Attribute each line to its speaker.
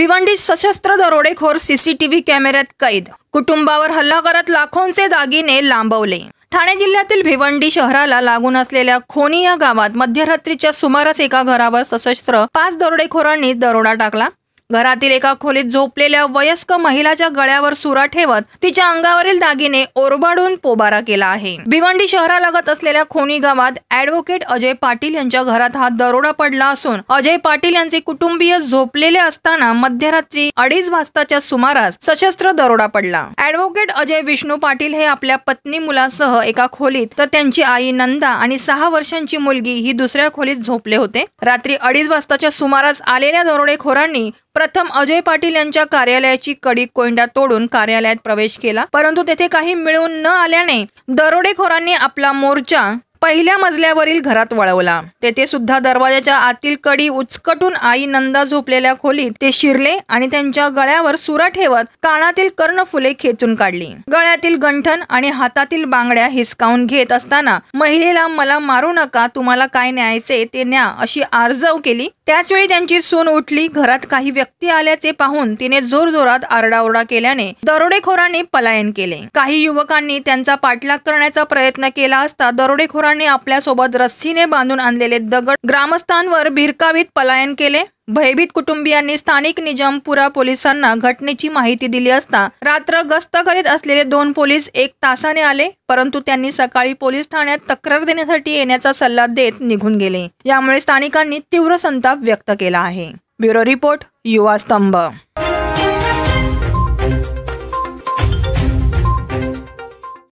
Speaker 1: भिवंडी सशस्त्र दरोडेखोर सीसीटीव्ही कॅमेऱ्यात कैद कुटुंबावर हल्ला करत लाखोंचे दागिने लांबवले ठाणे जिल्ह्यातील भिवंडी शहराला लागून असलेल्या खोनी या गावात मध्यरात्रीच्या सुमारास एका घरावर सशस्त्र पाच दरोडेखोरांनी दरोडा टाकला घरातील एका खोलीत झोपलेल्या वयस्क महिलाच्या गळ्यावर सुरा ठेवत तिच्या अंगावरील दागिने ओरबाडून पोबारा केला आहे भिवंडी शहरालगत असलेल्या खोणी गावात ऍडव्होकेट अजय पाटील यांच्या घरात हा दरोडा पडला असून अजय पाटील यांचे कुटुंबीय झोपलेले असताना मध्यरात्री अडीच वाजताच्या सुमारास सशस्त्र दरोडा पडला ऍडव्होकेट अजय विष्णू पाटील हे आपल्या पत्नी मुलासह एका खोलीत तर त्यांची आई नंदा आणि सहा वर्षांची मुलगी ही दुसऱ्या खोलीत झोपले होते रात्री अडीच वाजताच्या सुमारास आलेल्या दरोडेखोरांनी प्रथम अजय पाटील यांच्या कार्यालयाची कडी कोंडा तोडून कार्यालयात प्रवेश केला परंतु तेथे काही मिळून न आल्याने दरोडेखोरांनी आपला मोर्चा पहिल्या मजल्यावरील घरात वळवला तेथे सुद्धा दरवाजाच्या आतील कडी उचकटून आई नंदा झोपलेल्या खोलीत ते शिरले आणि त्यांच्या गळ्यावर सुरा ठेवत कानातील कर्ण फुले खेचून काढली गळ्यातील गंठन आणि हातातील बांगड्या हिसकावून घेत असताना महिलेला मला मारू नका तुम्हाला काय न्यायचे ते न्या अशी आर्जव केली त्याचवेळी त्यांची सून उठली घरात काही व्यक्ती आल्याचे पाहून तिने जोरजोरात आरडाओरडा केल्याने दरोडेखोरांनी पलायन केले काही युवकांनी त्यांचा पाठलाग करण्याचा प्रयत्न केला असता दरोडेखोरांनी आपल्या सोबत रस्सीने बांधून आणलेले दगड ग्रामस्थांवर भिरकावीत पलायन केले भयभीत कुटुंबियांनी स्थानिक निजामपुरा पोलिसांना घटनेची माहिती दिली असता रात्र गस्त करीत असलेले दोन पोलीस एक तासाने आले परंतु त्यांनी सकाळी पोलीस ठाण्यात तक्रार देण्यासाठी येण्याचा सल्ला देत निघून गेले यामुळे स्थानिकांनी तीव्र संताप व्यक्त केला आहे ब्युरो रिपोर्ट युवा स्तंभ